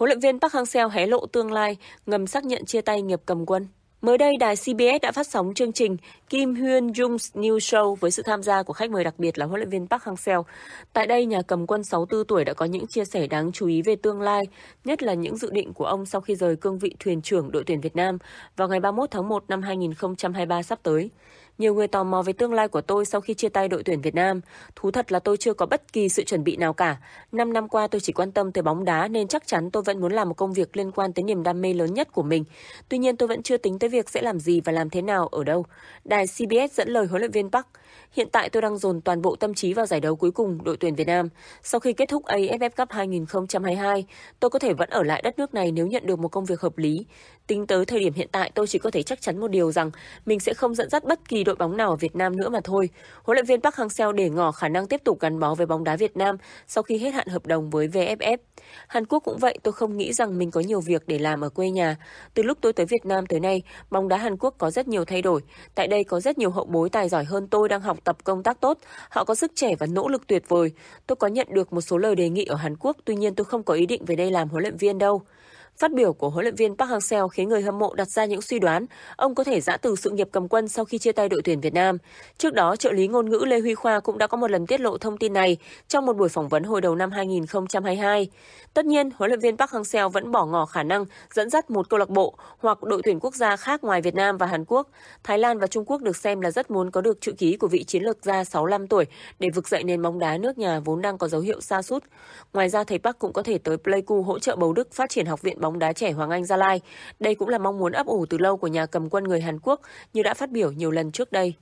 huấn luyện viên Park Hang-seo hé lộ tương lai, ngầm xác nhận chia tay nghiệp cầm quân. Mới đây, đài CBS đã phát sóng chương trình Kim Hyun Jung's New Show với sự tham gia của khách mời đặc biệt là huấn luyện viên Park Hang-seo. Tại đây, nhà cầm quân 64 tuổi đã có những chia sẻ đáng chú ý về tương lai, nhất là những dự định của ông sau khi rời cương vị thuyền trưởng đội tuyển Việt Nam vào ngày 31 tháng 1 năm 2023 sắp tới. Nhiều người tò mò về tương lai của tôi sau khi chia tay đội tuyển Việt Nam. Thú thật là tôi chưa có bất kỳ sự chuẩn bị nào cả. Năm năm qua tôi chỉ quan tâm tới bóng đá nên chắc chắn tôi vẫn muốn làm một công việc liên quan tới niềm đam mê lớn nhất của mình. Tuy nhiên tôi vẫn chưa tính tới việc sẽ làm gì và làm thế nào ở đâu. Đài CBS dẫn lời huấn luyện viên Park. Hiện tại tôi đang dồn toàn bộ tâm trí vào giải đấu cuối cùng đội tuyển Việt Nam. Sau khi kết thúc AFF Cup 2022, tôi có thể vẫn ở lại đất nước này nếu nhận được một công việc hợp lý. Tính tới thời điểm hiện tại tôi chỉ có thể chắc chắn một điều rằng mình sẽ không dẫn dắt bất kỳ đội đội bóng nào ở Việt Nam nữa mà thôi. Huấn luyện viên Park Hang-seo để ngỏ khả năng tiếp tục gắn bó với bóng đá Việt Nam sau khi hết hạn hợp đồng với VFF. Hàn Quốc cũng vậy, tôi không nghĩ rằng mình có nhiều việc để làm ở quê nhà. Từ lúc tôi tới Việt Nam tới nay, bóng đá Hàn Quốc có rất nhiều thay đổi. Tại đây có rất nhiều hậu bối tài giỏi hơn tôi đang học tập công tác tốt. Họ có sức trẻ và nỗ lực tuyệt vời. Tôi có nhận được một số lời đề nghị ở Hàn Quốc, tuy nhiên tôi không có ý định về đây làm huấn luyện viên đâu. Phát biểu của huấn luyện viên Park Hang-seo khiến người hâm mộ đặt ra những suy đoán ông có thể dã từ sự nghiệp cầm quân sau khi chia tay đội tuyển Việt Nam. Trước đó, trợ lý ngôn ngữ Lê Huy Khoa cũng đã có một lần tiết lộ thông tin này trong một buổi phỏng vấn hồi đầu năm 2022. Tất nhiên, huấn luyện viên Park Hang-seo vẫn bỏ ngỏ khả năng dẫn dắt một câu lạc bộ hoặc đội tuyển quốc gia khác ngoài Việt Nam và Hàn Quốc. Thái Lan và Trung Quốc được xem là rất muốn có được chữ ký của vị chiến lược gia 65 tuổi để vực dậy nền bóng đá nước nhà vốn đang có dấu hiệu sa sút. Ngoài ra, thầy Park cũng có thể tới Pleiku hỗ trợ bầu Đức phát triển học viện bóng bóng đá trẻ Hoàng Anh Gia Lai. Đây cũng là mong muốn ấp ủ từ lâu của nhà cầm quân người Hàn Quốc như đã phát biểu nhiều lần trước đây.